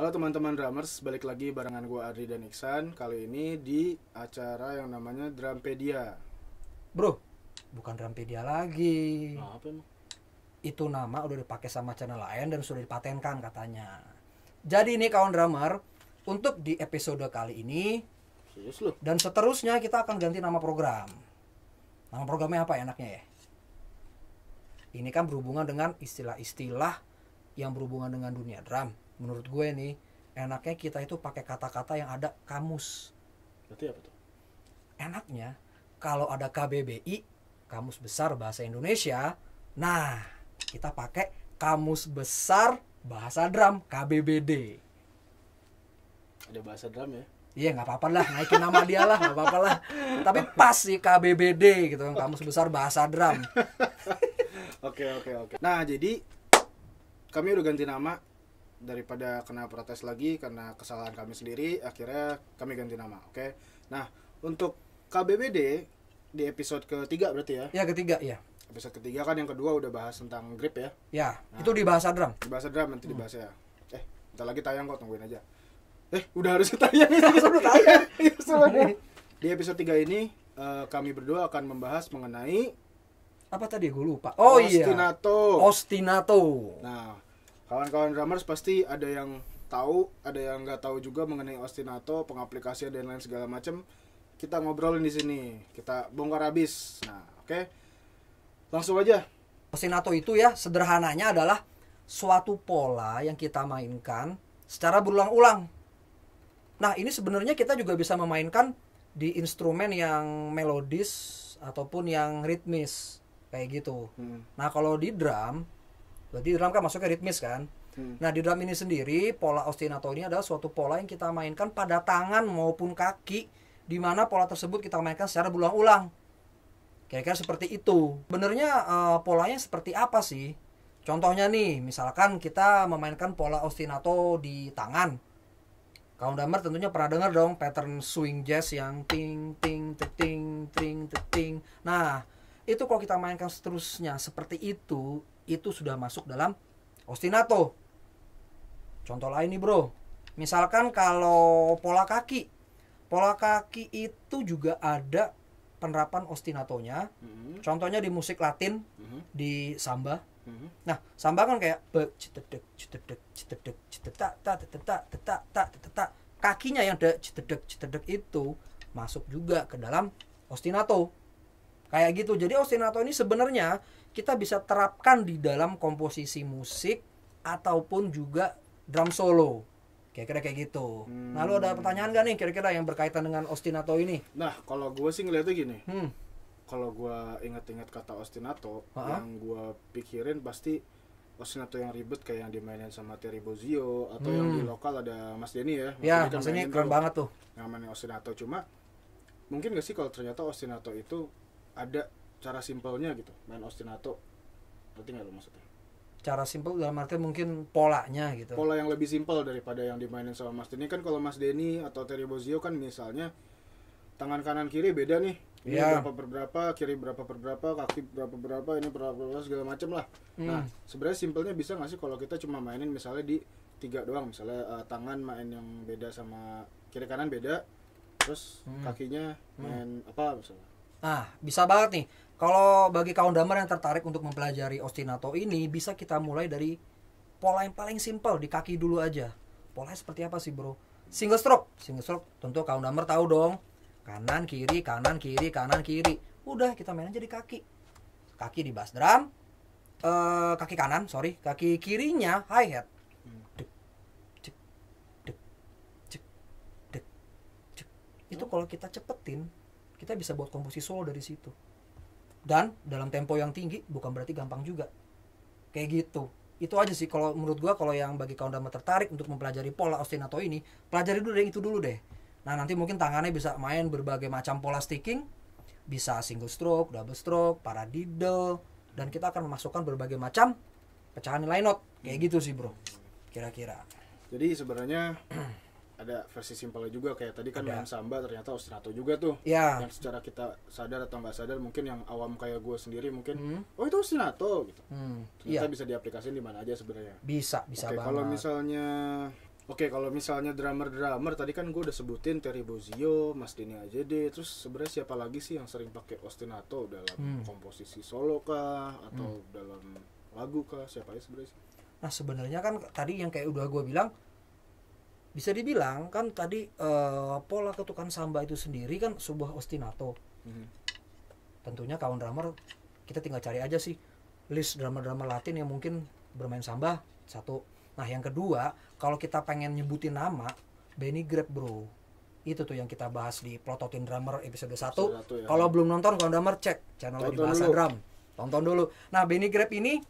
Halo teman-teman drummers, balik lagi barengan gue Adri dan Iksan Kali ini di acara yang namanya Drumpedia Bro, bukan Drumpedia lagi nah, apa emang? Itu nama udah dipakai sama channel lain dan sudah dipatenkan katanya Jadi ini kawan drummer, untuk di episode kali ini Serius lu? Dan seterusnya kita akan ganti nama program Nama programnya apa enaknya ya? Ini kan berhubungan dengan istilah-istilah yang berhubungan dengan dunia drum menurut gue nih enaknya kita itu pakai kata-kata yang ada kamus berarti apa tuh enaknya kalau ada KBBI kamus besar bahasa Indonesia nah kita pakai kamus besar bahasa drum KBBD ada bahasa drum ya Iya nggak apa-apa lah naikin nama dia lah nggak apa-apa lah. Tapi pas sih KBBD gitu kan kamus besar bahasa drum. Oke oke oke. Nah jadi kami udah ganti nama daripada kena protes lagi karena kesalahan kami sendiri akhirnya kami ganti nama oke okay? nah untuk KBBD di episode ketiga berarti ya ya ketiga ya episode ketiga kan yang kedua udah bahas tentang grip ya ya nah, itu dibahas drum dibahas drum nanti hmm. dibahas ya eh kita lagi tayang kok tungguin aja eh udah harus tayang udah tayang di episode tiga ini uh, kami berdua akan membahas mengenai apa tadi gue lupa oh ostinato. iya ostinato ostinato nah kawan-kawan drummers pasti ada yang tahu, ada yang nggak tahu juga mengenai ostinato, pengaplikasian dan lain segala macam. Kita ngobrolin di sini, kita bongkar habis. Nah, oke. Okay. Langsung aja. Ostinato itu ya sederhananya adalah suatu pola yang kita mainkan secara berulang-ulang. Nah, ini sebenarnya kita juga bisa memainkan di instrumen yang melodis ataupun yang ritmis kayak gitu. Hmm. Nah, kalau di drum Berarti drum kan masuknya ritmis kan. Hmm. Nah, di drum ini sendiri pola ostinato ini adalah suatu pola yang kita mainkan pada tangan maupun kaki di mana pola tersebut kita mainkan secara berulang-ulang. Kira-kira seperti itu. Benernya uh, eh, polanya seperti apa sih? Contohnya nih, misalkan kita memainkan pola ostinato di tangan. Kaum damar tentunya pernah dengar dong pattern swing jazz yang ting ting ting ting ting. Nah, itu kalau kita mainkan seterusnya seperti itu, itu sudah masuk dalam ostinato. Contoh lain nih bro, misalkan kalau pola kaki, pola kaki itu juga ada penerapan ostinatonya. Mhm. Contohnya di musik Latin, mhm. di samba. Mhm. Nah, samba kan kayak be tak tetetak tetak tak tetetak. Kakinya yang de itu masuk juga ke dalam ostinato. Kayak gitu. Jadi ostinato ini sebenarnya kita bisa terapkan di dalam komposisi musik ataupun juga drum solo. Kira-kira kayak gitu. Hmm. Nah, lu ada pertanyaan gak nih kira-kira yang berkaitan dengan ostinato ini? Nah, kalau gue sih ngeliatnya gini. Hmm. Kalau gue inget-inget kata ostinato, ha? yang gue pikirin pasti ostinato yang ribet kayak yang dimainin sama Terry Bozio atau hmm. yang di hmm. lokal ada Mas Denny ya. Mas ya, kan Mas Denny keren banget tuh. Yang mainin ostinato cuma mungkin gak sih kalau ternyata ostinato itu ada cara simpelnya gitu main ostinato berarti nggak lo maksudnya cara simpel dalam arti mungkin polanya gitu pola yang lebih simpel daripada yang dimainin sama Mas Denny kan kalau Mas Denny atau Terry Bozio kan misalnya tangan kanan kiri beda nih ini yeah. berapa per berapa kiri berapa per berapa kaki berapa berapa ini berapa berapa segala macam lah hmm. nah sebenarnya simpelnya bisa nggak sih kalau kita cuma mainin misalnya di tiga doang misalnya uh, tangan main yang beda sama kiri kanan beda terus hmm. kakinya hmm. main hmm. apa misalnya Nah, bisa banget nih. Kalau bagi kaum damar yang tertarik untuk mempelajari ostinato ini, bisa kita mulai dari pola yang paling simpel di kaki dulu aja. Pola seperti apa sih, Bro? Single stroke. Single stroke tentu kaum damar tahu dong. Kanan kiri, kanan kiri, kanan kiri. Udah kita main aja di kaki. Kaki di bass drum. Uh, eh, kaki kanan, sorry, kaki kirinya hi hat. Itu hmm? kalau kita cepetin kita bisa buat komposisi solo dari situ dan dalam tempo yang tinggi bukan berarti gampang juga kayak gitu itu aja sih kalau menurut gua kalau yang bagi kawan drama tertarik untuk mempelajari pola ostinato ini pelajari dulu deh itu dulu deh nah nanti mungkin tangannya bisa main berbagai macam pola sticking bisa single stroke double stroke paradiddle dan kita akan memasukkan berbagai macam pecahan nilai not kayak hmm. gitu sih bro kira-kira jadi sebenarnya ada versi simpelnya juga kayak tadi kan ada. main samba ternyata ostinato juga tuh ya. yang secara kita sadar atau nggak sadar mungkin yang awam kayak gue sendiri mungkin hmm. oh itu ostinato gitu hmm. ternyata ya. bisa diaplikasikan di mana aja sebenarnya bisa bisa okay, banget kalau misalnya Oke, okay, kalau misalnya drummer-drummer tadi kan gue udah sebutin Terry Bozio, Mas Dini Ajede, terus sebenarnya siapa lagi sih yang sering pakai ostinato dalam hmm. komposisi solo kah atau hmm. dalam lagu kah? Siapa aja sebenarnya? Nah, sebenarnya kan tadi yang kayak udah gue bilang, bisa dibilang kan tadi uh, pola ketukan samba itu sendiri kan sebuah ostinato hmm. tentunya kawan drummer kita tinggal cari aja sih list drama-drama Latin yang mungkin bermain samba satu nah yang kedua kalau kita pengen nyebutin nama Benny Grab bro itu tuh yang kita bahas di plototin drummer episode 1 ya. kalau belum nonton kawan drummer cek channel di bahasa drum tonton dulu nah Benny Grab ini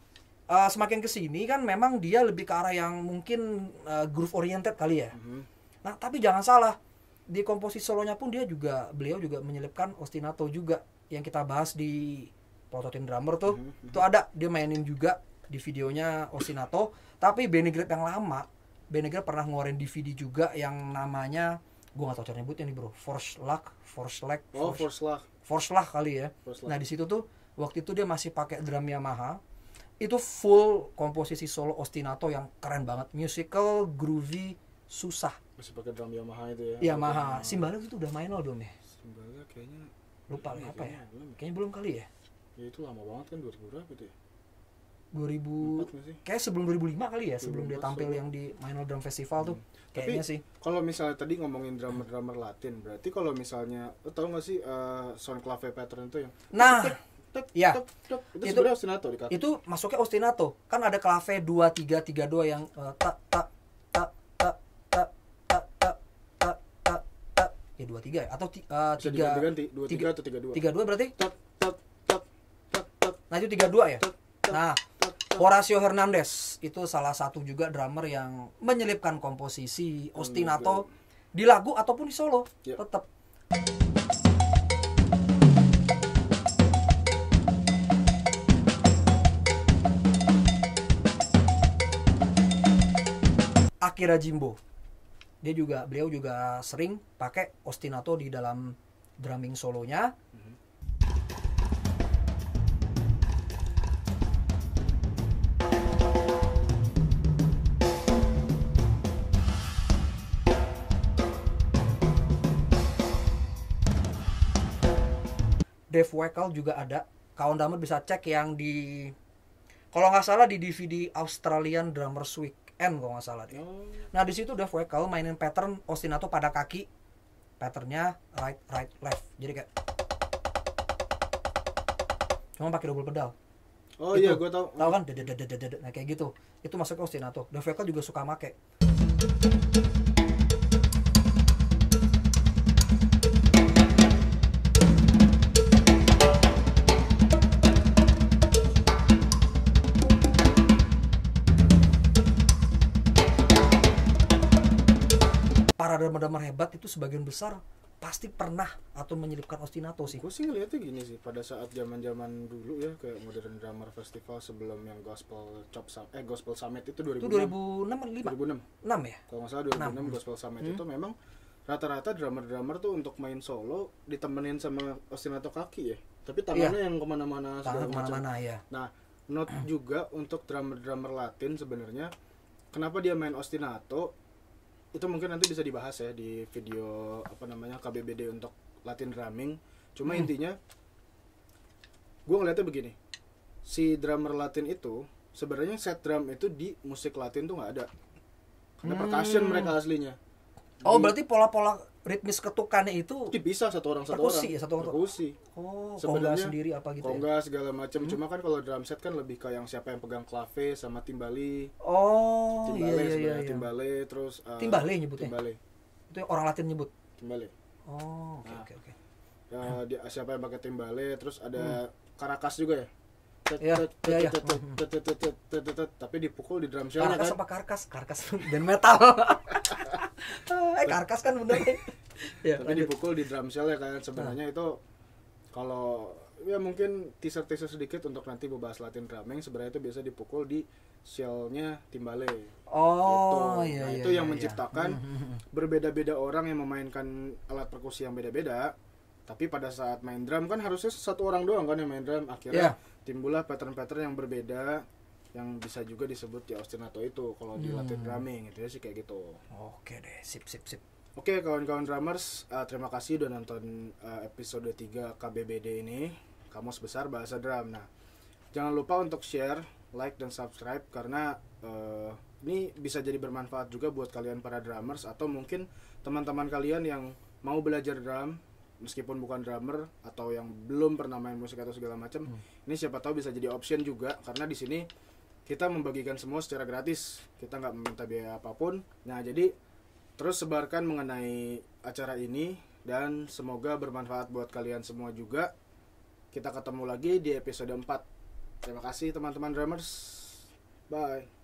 uh, semakin kesini kan memang dia lebih ke arah yang mungkin uh, groove oriented kali ya. Mm-hmm. Nah tapi jangan salah di komposisi solonya pun dia juga beliau juga menyelipkan ostinato juga yang kita bahas di prototin drummer tuh mm-hmm. itu ada dia mainin juga di videonya ostinato tapi Benny Grip yang lama Benny Grip pernah ngeluarin DVD juga yang namanya gue gak tau cara nyebutnya nih bro Force Luck Force Luck oh, Force, oh Force Luck Force Luck kali ya Force luck. nah di situ tuh waktu itu dia masih pakai drum Yamaha itu full komposisi solo ostinato yang keren banget musical groovy susah masih pakai drum Yamaha itu ya Yamaha ya, Simbala itu udah main loh belum ya Simbala kayaknya lupa belum, iya, apa ya belum. kayaknya belum kali ya ya itu lama banget kan 2000 berapa itu ya 2000 kayak sebelum 2005 kali ya sebelum dia tampil so. yang di Minor Drum hmm. Festival hmm. tuh kayaknya Tapi, sih kalau misalnya tadi ngomongin drummer drummer Latin berarti kalau misalnya lo tau gak sih uh, eh, sound clave pattern itu yang nah ya tuk, tuk. itu, itu ostinato di kaki. itu masuknya ostinato kan ada klave dua tiga tiga dua yang uh, eh, tak tak tak tak tak tak tak tak tak ya dua tiga ya? atau uh, tiga dua tiga atau tiga dua tiga dua berarti nah itu tiga dua ya nah Horacio Hernandez itu salah satu juga drummer yang menyelipkan komposisi ostinato di lagu ataupun di solo yeah. tetap Akira Jimbo dia juga beliau juga sering pakai ostinato di dalam drumming solonya Dave Weckl juga ada. Kawan kawan bisa cek yang di kalau nggak salah di DVD Australian Drummers Week M kalau nggak salah dia. Ya. Oh. Nah di situ udah Vocal mainin pattern ostinato pada kaki, patternnya right right left. Jadi kayak cuma pakai double pedal. Oh iya, gitu. iya, gue tau. Tau kan? Nah kayak gitu. Itu masuk ke ostinato. The Vocal juga suka make. para damar-damar hebat itu sebagian besar pasti pernah atau menyelipkan ostinato sih. Gue sih ngeliatnya gini sih, pada saat zaman zaman dulu ya kayak modern drummer festival sebelum yang gospel chop eh gospel summit itu 2006. Itu 2006 5? 2006. 6 ya? Kalau nggak salah 2006 6. gospel summit hmm. itu memang rata-rata drummer-drummer tuh untuk main solo ditemenin sama ostinato kaki ya. Tapi tangannya ya. yang kemana-mana. Tangan kemana-mana ya. Nah, not juga untuk drummer-drummer Latin sebenarnya kenapa dia main ostinato itu mungkin nanti bisa dibahas ya di video apa namanya KBBD untuk Latin drumming. Cuma hmm. intinya gue ngeliatnya begini. Si drummer Latin itu sebenarnya set drum itu di musik Latin tuh nggak ada. Karena hmm. percussion mereka aslinya. Oh, di, berarti pola-pola ritmis ketukannya itu bisa satu orang satu perkusi, orang. Ya, satu orang perkusi. Oh, sebenarnya sendiri apa gitu. Ya? Kongga ya? segala macam. Hmm? Cuma kan kalau drum set kan lebih ke yang siapa yang pegang clave sama timbali. Oh, timbale, iya iya iya. Timbale iya. terus uh, eh, timbale nyebutnya. Timbale. Itu orang Latin nyebut. Timbale. Oh, oke nah. oke oke. Ya, hmm. dia, siapa yang pakai timbale terus ada hmm. karakas juga ya? tapi dipukul di drum kan. karkas apa karkas karkas dan metal eh karkas kan bener ya, tapi dipukul di drum shell ya kalian sebenarnya nah. itu kalau ya mungkin teaser-teaser sedikit untuk nanti membahas Latin drumming sebenarnya itu biasa dipukul di shellnya timbale oh gitu. iya, nah, iya, itu iya, yang iya. menciptakan hmm, hmm, hmm, berbeda-beda orang yang memainkan alat perkusi yang beda-beda tapi pada saat main drum kan harusnya satu orang doang kan yang main drum akhirnya yeah. timbullah pattern-pattern yang berbeda yang bisa juga disebut ya ostinato itu kalau hmm. di Latin drumming itu ya, sih kayak gitu. Oke deh, sip sip sip. Oke kawan-kawan drummers, uh, terima kasih udah nonton uh, episode 3 KBBD ini, Kamus Besar Bahasa Drum. Nah, jangan lupa untuk share, like dan subscribe karena uh, ini bisa jadi bermanfaat juga buat kalian para drummers atau mungkin teman-teman kalian yang mau belajar drum meskipun bukan drummer atau yang belum pernah main musik atau segala macam. Hmm. Ini siapa tahu bisa jadi option juga karena di sini kita membagikan semua secara gratis kita nggak meminta biaya apapun nah jadi terus sebarkan mengenai acara ini dan semoga bermanfaat buat kalian semua juga kita ketemu lagi di episode 4 terima kasih teman-teman drummers bye